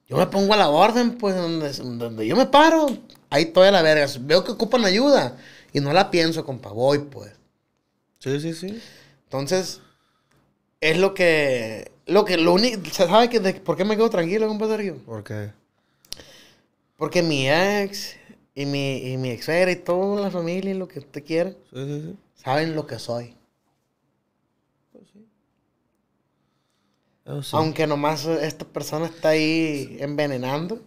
yo me pongo a la orden, pues, donde, donde yo me paro, ahí toda la verga. Veo que ocupan ayuda y no la pienso, compa, voy, pues. Sí, sí, sí. Entonces, es lo que, lo que, lo único, ¿sabe que por qué me quedo tranquilo, compa Sergio? ¿Por qué? Porque mi ex y mi, y mi y toda la familia y lo que usted quiera. Sí, sí, sí saben lo que soy. Pues oh, sí. Aunque nomás esta persona está ahí envenenando.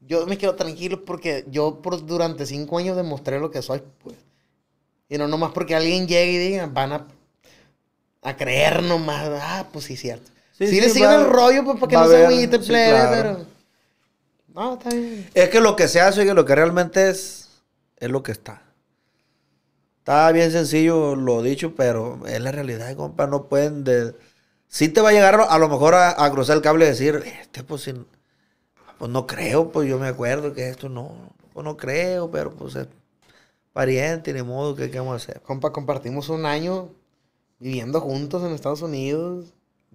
Yo me quedo tranquilo porque yo por, durante cinco años demostré lo que soy, pues. Y no nomás porque alguien llegue y diga, van a, creer nomás. Ah, pues sí, cierto. Si le siguen el rollo, pues, para no se agüite, plebe, claro. pero... No, está Es que lo que se hace y lo que realmente es, es lo que está. Está bien sencillo lo dicho, pero es la realidad, compa. No pueden. De... Sí te va a llegar a lo mejor a, cruzar el cable y decir, este, pues, pues, no creo, pues yo me acuerdo que esto no. Pues no creo, pero pues es pariente, ni modo, ¿qué, qué vamos a hacer? Compa, compartimos un año viviendo juntos en Estados Unidos.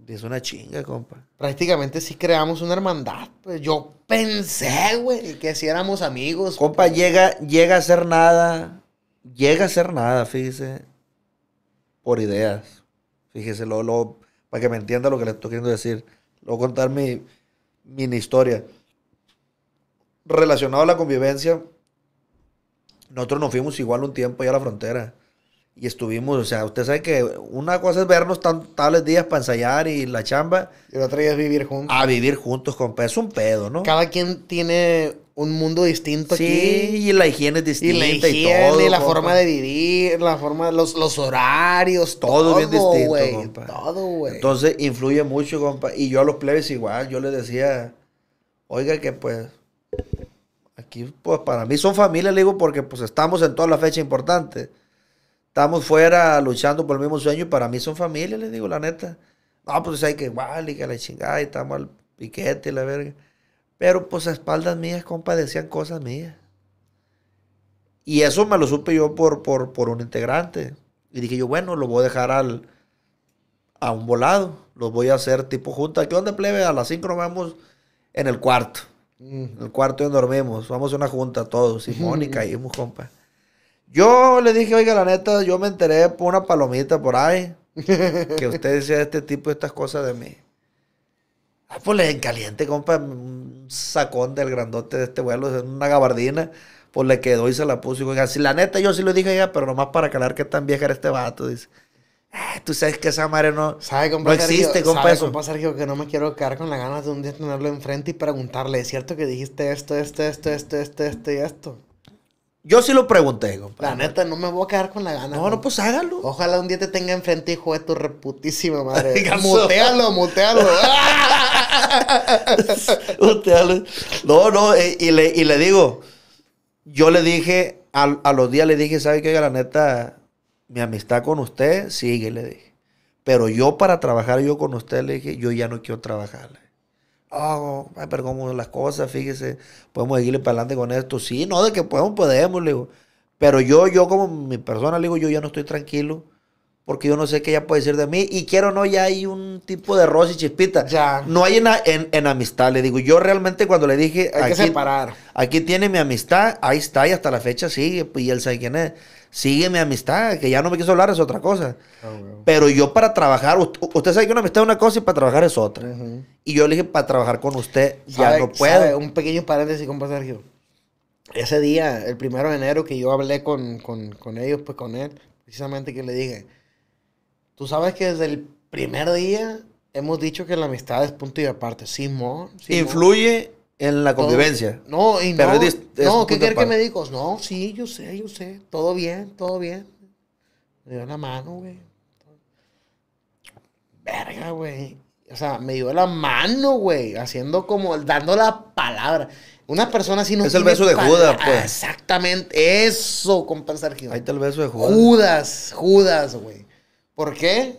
Es una chinga, compa. Prácticamente sí creamos una hermandad. Pues yo pensé, güey, que si éramos amigos. Compa, pues. llega, llega a ser nada llega a ser nada, fíjese, por ideas. Fíjese, lo para que me entienda lo que le estoy queriendo decir. a contar mi mi historia. Relacionado a la convivencia, nosotros nos fuimos igual un tiempo allá a la frontera. Y estuvimos, o sea, usted sabe que una cosa es vernos tan, tales días para ensayar y la chamba. Y la otra es vivir juntos. A vivir juntos, compa. Es un pedo, ¿no? Cada quien tiene un mundo distinto aquí. y la higiene es distinta y, la todo. Y la forma de vivir, la forma, los, los horarios, todo. Todo bien distinto, Todo, güey. Entonces, influye mucho, compa. Y yo a los plebes igual, yo les decía, oiga que pues, aquí pues para mí son familia, le digo, porque pues estamos en toda la fecha importante. Estamos fuera luchando por el mismo sueño y para mí son familia, le digo, la neta. No, pues hay que igual y que la chingada y estamos al piquete y la verga. Pero pues a espaldas mías, compa, decían cosas mías. Y eso me lo supe yo por, por, un integrante. Y dije yo, bueno, lo voy a dejar al, a un volado. lo voy a hacer tipo junta. ¿Qué onda, plebe? A las 5 nos vamos en el cuarto. Mm. En el cuarto donde dormimos. Vamos a una junta todos. Y Mónica y un compa. Yo le dije, oiga, la neta, yo me enteré por una palomita por ahí. que usted decía este tipo de estas cosas de mí. Ah, pues le en caliente, compa, un sacón del grandote de este vuelo, una gabardina. Pues le quedó y se la puso. Y la neta, yo sí lo dije ya, pero nomás para calar que tan vieja era este vato, dice. Eh, tú sabes que esa madre no, ¿Sabe, compa, existe, compa. Sergio, que no me quiero quedar con las ganas de un día tenerlo enfrente y preguntarle, ¿es cierto que dijiste esto, esto, esto, esto, esto, esto y esto? Yo sí lo pregunté, La neta, no me voy a quedar con la gana. No, no, pues hágalo. Ojalá un día te tenga enfrente, hijo de tu reputísima madre. mutealo, mutealo. mutealo. No, no, eh, y, le, y le digo, yo le dije, a, los días le dije, ¿sabe qué? La neta, mi amistad con usted sigue, le dije. Pero yo para trabajar yo con usted, le dije, yo ya no quiero trabajarle oh, pero como las cosas, fíjese, podemos seguirle para adelante con esto. Sí, no, de que podemos, podemos, le digo. Pero yo, yo como mi persona, le digo, yo ya no estoy tranquilo. Porque yo no sé qué ella puede decir de mí. Y quiero o no, ya hay un tipo de roce y chispita. No hay en, en, amistad, le digo. Yo realmente cuando le dije... Hay aquí, que separar. Aquí tiene mi amistad, ahí está y hasta la fecha sigue. Pues, y él sabe quién es sigue mi amistad, que ya no me quiso hablar es otra cosa. Ah, Pero yo para trabajar, usted sabe que una amistad es una cosa y para trabajar es otra. Y yo le dije, para trabajar con usted ya no puedo. Un pequeño paréntesis, compa Sergio. Ese día, el primero de enero, que yo hablé con, con, ellos, pues con él, precisamente que le dije, tú sabes que desde el primer día hemos dicho que la amistad es punto y aparte. Simón. Simón. Influye en la convivencia. no, y no, ¿qué quieres que me digas? No, sí, yo sé, yo sé, todo bien, todo bien. Me dio la mano, güey. Verga, güey. O sea, me dio la mano, güey, haciendo como, dando la palabra. Una persona así no Es el beso de Judas, pues. Ah, exactamente, eso, compa Sergio. Ahí está el beso de Judas. Judas, Judas, güey. ¿Por qué?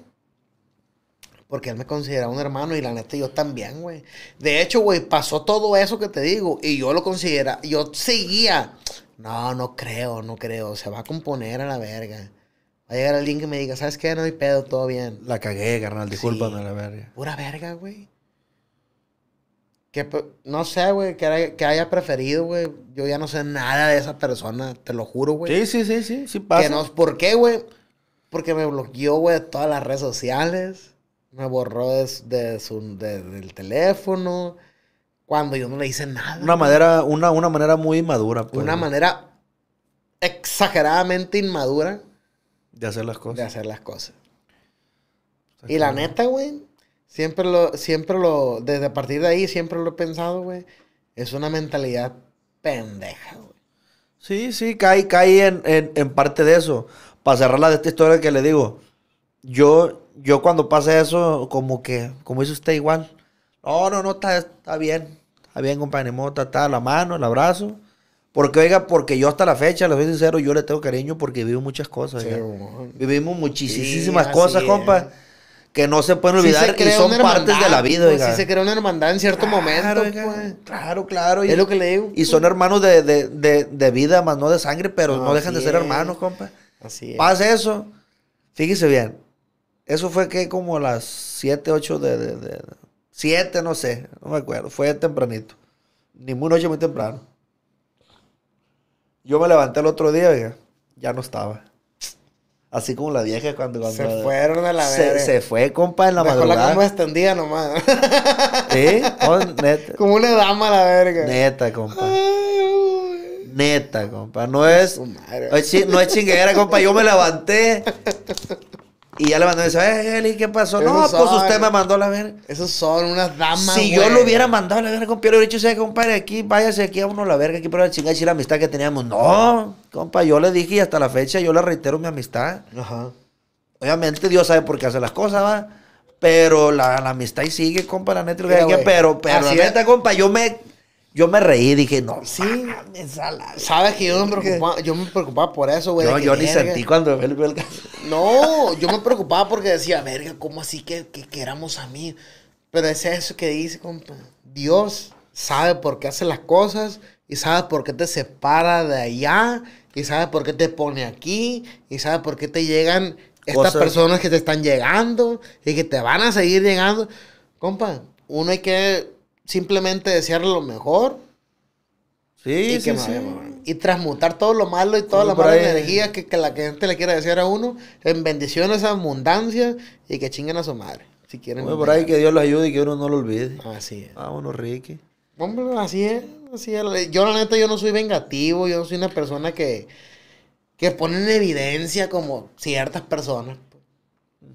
Porque él me consideraba un hermano y la neta yo también, güey. De hecho, güey, pasó todo eso que te digo y yo lo considera, yo seguía. No, no creo, no creo. Se va a componer a la verga. Va a llegar alguien que me diga, ¿sabes qué? No hay pedo, todo bien. La cagué, carnal, discúlpame a la verga. Pura verga, güey. Que pues, no sé, güey, que, haya preferido, güey. Yo ya no sé nada de esa persona, te lo juro, güey. Sí, sí, sí, sí, sí pasa. Que ¿Por qué, güey? Porque me bloqueó, güey, de todas las redes sociales me borró de, del teléfono cuando yo no le hice nada. Una manera, una, manera muy inmadura. Pues, una manera exageradamente inmadura. De hacer las cosas. De hacer las cosas. Y la neta, güey, siempre lo, siempre lo, desde a partir de ahí siempre lo he pensado, güey. Es una mentalidad pendeja, güey. Sí, sí, caí, caí en, en, en parte de eso. Para cerrar la de esta historia que le digo, yo yo cuando pasa eso, como que, como dice usted igual, no, no, no, está, está bien, está bien, compadre, mota, está la mano, el abrazo. Porque, oiga, porque yo hasta la fecha, les soy sincero, yo le tengo cariño porque vivo muchas cosas. Vivimos muchísimas cosas, compa, que no se pueden olvidar que y son partes de la vida, pues, oiga. Sí se crea una hermandad en cierto momento, pues. Claro, claro. Y, es lo que le digo. Y son hermanos de, de, vida, más no de sangre, pero no, no dejan de ser hermanos, compa. Así es. Pasa eso, fíjese bien, eso fue que como a las 7, 8 de, de, 7, no sé, no me acuerdo. Fue tempranito. Ni muy noche, muy temprano. Yo me levanté el otro día, ya, ya no estaba. Así como la vieja cuando... cuando se fueron a la se, se fue, compa, en la Dejó la cama extendida nomás. ¿Sí? Oh, como una dama a la verga. Neta, compa. neta, compa. No es... No es, no compa. Yo me levanté... Y ya le mandó y dice, eh, Eli, ¿qué pasó? no, pues usted me mandó la verga. Esas son unas damas. Si yo lo hubiera mandado a la verga, le hubiera dicho, sea, compadre, aquí, váyase aquí a uno la verga, aquí por la chingada, y la amistad que teníamos. No, compa, yo le dije y hasta la fecha yo le reitero mi amistad. Ajá. Obviamente Dios sabe por qué hace las cosas, va. Pero la, amistad y sigue, compa, la neta. pero, pero, la neta, compa, yo me yo me reí, dije, no, sí, sabes que yo me preocupaba, yo me preocupaba por eso, güey. No, yo ni sentí cuando él el No, yo me preocupaba porque decía, verga, ¿cómo así que, que, a mí? Pero es eso que dice, compa. Dios sabe por qué hace las cosas y sabe por qué te separa de allá y sabe por qué te pone aquí y sabe por qué te llegan estas personas que te están llegando y que te van a seguir llegando. Compa, uno hay que simplemente desearle lo mejor. Sí, y, y transmutar todo lo malo y toda la mala energía eh. que, la gente le quiera desear a uno en bendiciones, abundancia y que chinguen a su madre. Si quieren. por ahí que Dios lo ayude y que uno no lo olvide. Así es. Vámonos, Ricky. Hombre, así es. Yo, la neta, yo no soy vengativo. Yo soy una persona que, que pone en evidencia como ciertas personas. Pues.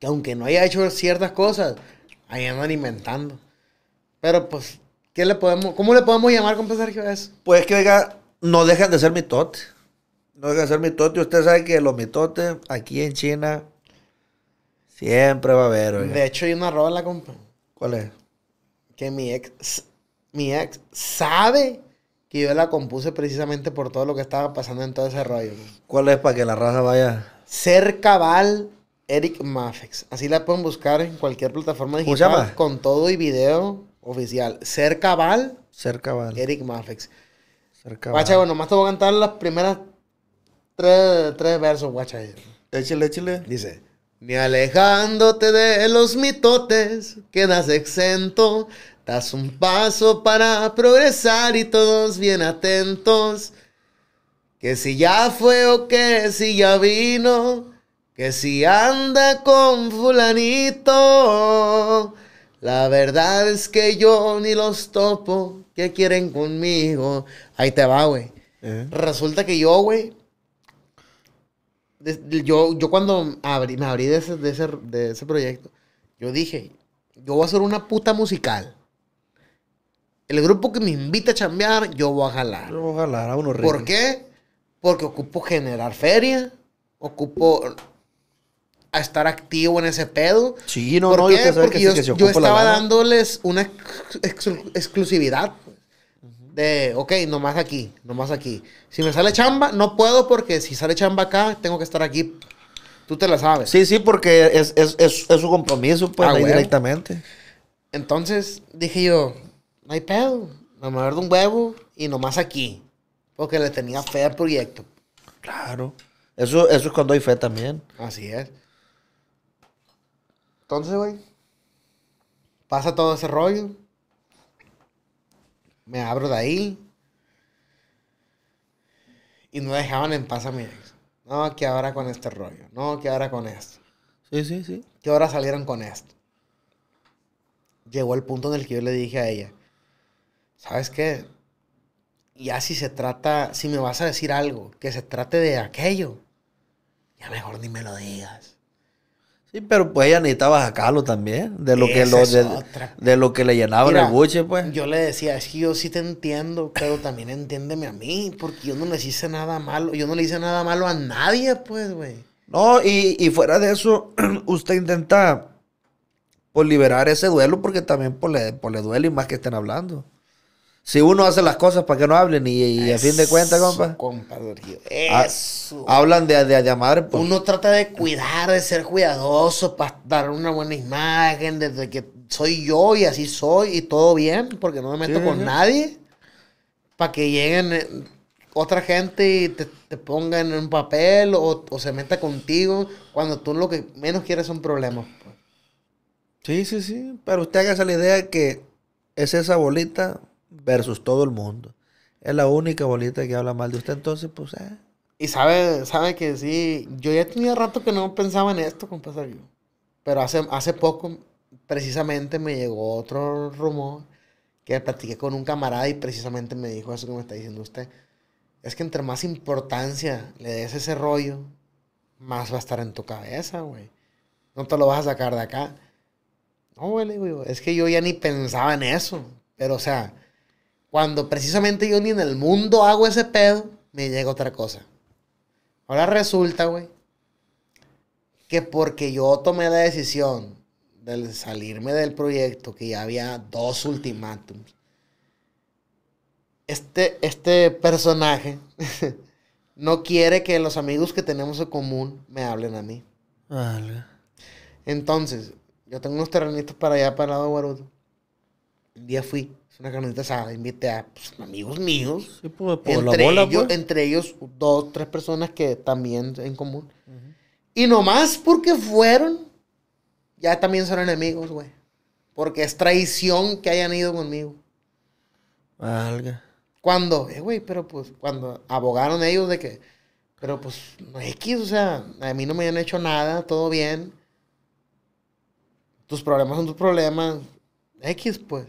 Que aunque no haya hecho ciertas cosas, ahí andan inventando. Pero pues, ¿qué le podemos, ¿cómo le podemos llamar, compa Sergio, eso? Pues que, oiga, no dejan de ser mitote. No dejan de ser mitote. Usted sabe que los mitotes aquí en China siempre va a haber, De hecho, hay una rola, compa. ¿Cuál es? Que mi ex, mi ex sabe que yo la compuse precisamente por todo lo que estaba pasando en todo ese rollo. ¿Cuál es para que la raza vaya? Ser cabal Eric Mafex. Así la pueden buscar en cualquier plataforma digital. Con todo y video oficial. Ser Cabal. Ser Cabal. Eric Mafex. Ser Cabal. Guacha, bueno, más te voy a cantar las primeras tres, tres versos, guacha. Échale, échale. Dice. Ni alejándote de los mitotes, quedas exento. Das un paso para progresar y todos bien atentos. Que si ya fue o que si ya vino, que si anda con fulanito. La verdad es que yo ni los topo ¿Qué quieren conmigo. Ahí te va, güey. Eh. Resulta que yo, güey. Yo, yo cuando me abrí de ese, de, ese, de ese proyecto, yo dije, yo voy a hacer una puta musical. El grupo que me invita a chambear, yo voy a jalar. Yo voy a jalar a unos ¿Por qué? Porque ocupo generar feria, ocupo a estar activo en ese pedo. Sí, no, ¿Por no, qué? yo, Porque yo, que yo estaba dándoles una exclusividad. Pues. De, ok, nomás aquí, nomás aquí. Si me sale chamba, no puedo porque si sale chamba acá, tengo que estar aquí. Tú te la sabes. Sí, sí, porque es, es, es, es su compromiso, pues, ah, directamente. Entonces dije yo, no hay pedo, me de un huevo y nomás aquí. Porque le tenía fe al proyecto. Claro. Eso, eso es cuando hay fe también. Así es. Entonces, güey, pasa todo ese rollo. Me abro de ahí. Y no dejaban en paz a mi No, que ahora con este rollo. No, que ahora con esto. Sí, sí, sí. Que ahora salieron con esto. Llegó el punto en el que yo le dije a ella, ¿sabes qué? Ya si se trata, si me vas a decir algo que se trate de aquello, ya mejor ni me lo digas. Sí, pero pues ella necesitaba sacarlo también, de lo, que, lo, de, lo que le llenaba el buche, pues. Yo le decía, es que yo sí te entiendo, pero también entiéndeme a mí, porque yo no le hice nada malo, yo no le hice nada malo a nadie, pues, güey. No, y, fuera de eso, usted intenta, por pues, liberar ese duelo, porque también, por pues, le, pues, le duele y más que estén hablando. Si uno hace las cosas para que no hablen y, a fin de cuentas, compa. Ah, Eso. hablan de, de, de pues. Uno trata de cuidar, de ser cuidadoso, para dar una buena imagen, desde que soy yo y así soy y todo bien, porque no me meto con nadie. Para que lleguen eh, otra gente y te, pongan en un papel o, se meta contigo cuando tú lo que menos quieres son problemas. Pues. Sí, sí, sí. Pero usted haga esa la idea que es esa bolita versus todo el mundo. Es la única bolita que habla mal de usted, entonces, pues, eh. Y sabe, sabe que sí, yo ya tenía rato que no pensaba en esto, yo Pero hace, hace poco, precisamente, me llegó otro rumor que platiqué con un camarada y precisamente me dijo eso que me está diciendo usted. Es que entre más importancia le des ese rollo, más va a estar en tu cabeza, güey. No te lo vas a sacar de acá. No, güey, es que yo ya ni pensaba en eso. Pero, o sea, cuando precisamente yo ni en el mundo hago ese pedo, me llega otra cosa. Ahora resulta, güey, que porque yo tomé la decisión de salirme del proyecto, que ya había dos ultimátums, este, este personaje no quiere que los amigos que tenemos en común me hablen a mí. Entonces, yo tengo unos terrenitos para allá, para el lado Un día fui una carnita asada, invité a pues, amigos míos. Sí, pues, entre, ellos, pues. entre ellos, dos, tres personas que también en común. Y nomás porque fueron, ya también son enemigos, güey. Porque es traición que hayan ido conmigo. Valga. Cuando, eh, güey, pero pues cuando abogaron ellos de que, pero pues, no X, o sea, a mí no me habían hecho nada, todo bien. Tus problemas son tus problemas. X, pues.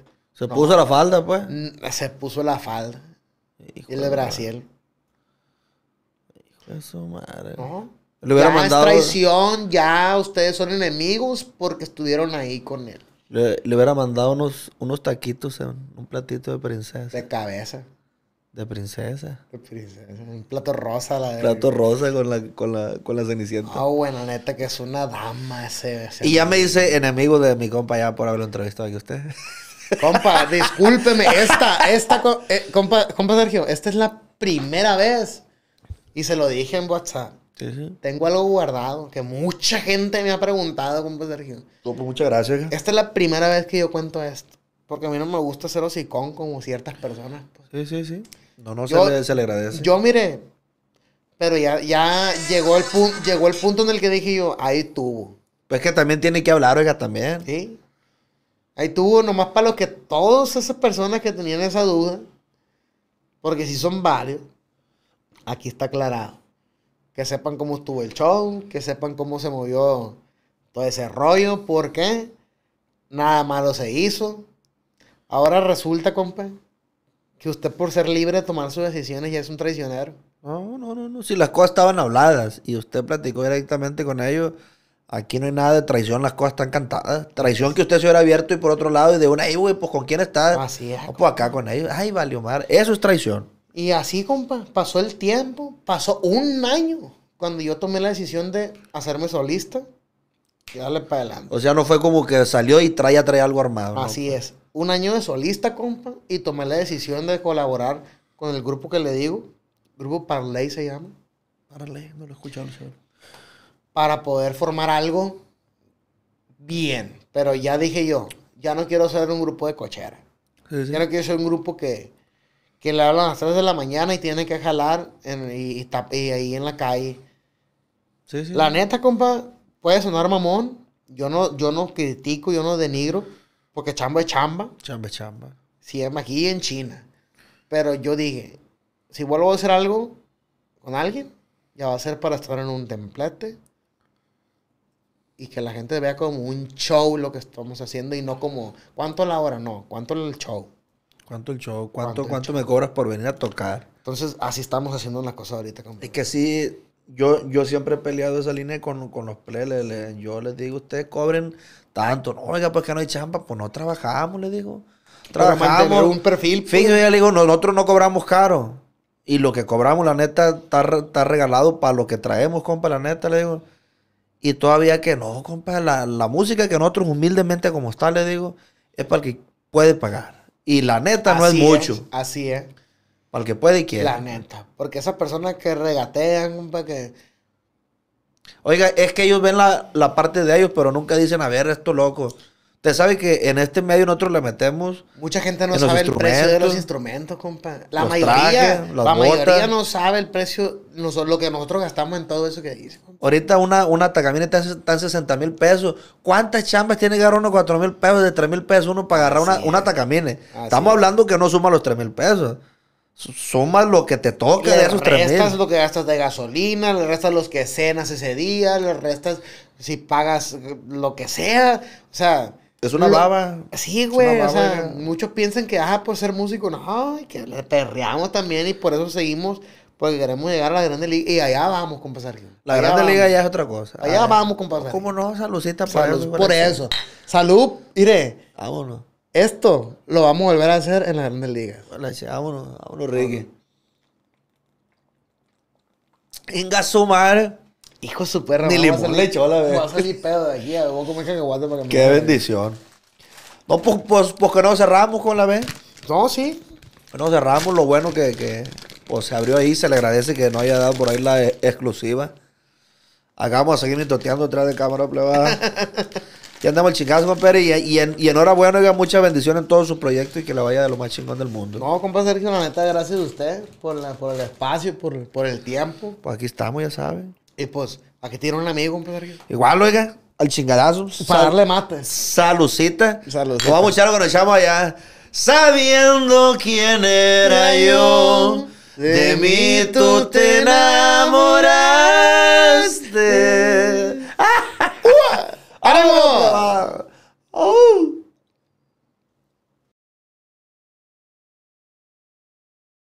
Pues. Mm, se puso la falda, pues. Se puso la falda. y el de Brasil. Hijo de su madre. No. Le hubiera ya mandado... es traición, ya ustedes son enemigos porque estuvieron ahí con él. Le, hubiera mandado unos, unos taquitos un platito de princesa. De cabeza. De princesa. De princesa. Un plato rosa, la de. Plato rosa con la, con la, con la cenicienta. Ah, bueno, neta, que es una dama ese. y ya me dice enemigo de mi compa ya por haberlo entrevistado aquí usted. Compa, discúlpeme, esta, esta, eh, compa, compa Sergio, esta es la primera vez. Y se lo dije en WhatsApp. Sí, Tengo algo guardado que mucha gente me ha preguntado, compa Sergio. No, pues, pues muchas gracias. Esta es la primera vez que yo cuento esto. Porque a mí no me gusta ser hocicón como ciertas personas. Pues. Sí, sí, sí. No, no, yo, se, le, agradece. Yo, mire, pero ya, ya llegó, el llegó el punto en el que dije yo, ahí tuvo. Pues que también tiene que hablar, oiga, también. Sí. Ahí tuvo nomás para los que todas esas personas que tenían esa duda, porque si son varios, aquí está aclarado. Que sepan cómo estuvo el show, que sepan cómo se movió todo ese rollo, por qué. Nada malo se hizo. Ahora resulta, compa, que usted por ser libre de tomar sus decisiones ya es un traicionero. No, no, no, no. Si las cosas estaban habladas y usted platicó directamente con ellos, Aquí no hay nada de traición, las cosas están cantadas. Traición que usted se hubiera abierto y por otro lado, y de una, ahí, güey, pues con quién está. Así es. Oh, pues acá con ellos. Ay, valió Omar. Eso es traición. Y así, compa, pasó el tiempo, pasó un año cuando yo tomé la decisión de hacerme solista y darle para adelante. O sea, no fue como que salió y traía, traía algo armado. Así es. Un año de solista, compa, y tomé la decisión de colaborar con el grupo que le digo. Grupo Parley se llama. Parley, no lo he escuchado, señor para poder formar algo bien. Pero ya dije yo, ya no quiero ser un grupo de cochera. Ya no quiero ser un grupo que, que le hablan a las 3 de la mañana y tiene que jalar en, y, ahí en la calle. la neta, compa, puede sonar mamón. Yo no, yo no critico, yo no denigro, porque chamba es chamba. Chamba es chamba. Si es aquí en China. Pero yo dije, si vuelvo a hacer algo con alguien, ya va a ser para estar en un templete y que la gente vea como un show lo que estamos haciendo y no como cuánto la hora, no, cuánto el show. ¿Cuánto el show? ¿Cuánto, cuánto, me cobras por venir a tocar? Entonces, así estamos haciendo las cosas ahorita. compa. Es que sí, yo, yo siempre he peleado esa línea con, los pleles. yo les digo, ustedes cobren tanto. No, oiga, pues que no hay chamba. Pues no trabajamos, les digo. Trabajamos. un perfil. Pues. ya le digo, nosotros no cobramos caro. Y lo que cobramos, la neta, está, está regalado para lo que traemos, compa, la neta, le digo. Y todavía que no, compa, la, música que nosotros humildemente como está, le digo, es para el que puede pagar. Y la neta no es, mucho. Así es. Para el que puede y quiere. La neta. Porque esas personas que regatean, compa, que... Oiga, es que ellos ven la, la parte de ellos, pero nunca dicen, a ver, esto loco te sabe que en este medio nosotros le metemos. Mucha gente no sabe el precio de los instrumentos, compa. La mayoría. la mayoría no sabe el precio, lo que nosotros gastamos en todo eso que dice. Ahorita una, una tacamina está, en 60 mil pesos. ¿Cuántas chambas tiene que agarrar uno 4 mil pesos, de 3 mil pesos uno para agarrar una, una tacamine? Estamos hablando que no suma los 3 mil pesos Suma lo que te toque de esos mil. Le restas lo que gastas de gasolina, le restas los que cenas ese día, le restas si pagas lo que sea. O sea, es una baba. Sí, güey. O sea, muchos piensan que, ah, por ser músico, no, que le perreamos también y por eso seguimos, porque queremos llegar a la Grande Liga. Y allá vamos, compa La Grande Liga ya es otra cosa. Allá, ah, vamos, compa pues, ¿Cómo no? Saludcita por eso. Por eso. Salud, iré. Vámonos. Esto lo vamos a volver a hacer en la Grande Liga. Vámonos, vámonos, Ricky. su madre. Hijo de su perra, Ni limón le a la vez Va a salir pedo de aquí, para que Qué bendición. No, pues, pues, pues, que no cerramos con la vez. No, sí. No cerramos, lo bueno que, pues, se abrió ahí, se le agradece que no haya dado por ahí la e, exclusiva. hagamos a seguir toteando detrás de cámara ya andamos el chingazo, compadre. Y, y, y enhorabuena, oiga, mucha bendición en todo su proyecto y que le vaya de lo más chingón del mundo. No, compa Sergio, la neta, gracias a usted por, el espacio, por, por el tiempo. Pues aquí estamos, ya saben. Y pues, ¿a qué tiene un amigo, compadre? Igual, oiga, al chingadazo. Para darle mate. Salucita. Vamos a lo que echamos allá. Sabiendo quién era yo, de mí tú te enamoraste. ¡Ánimo! ¡Oh!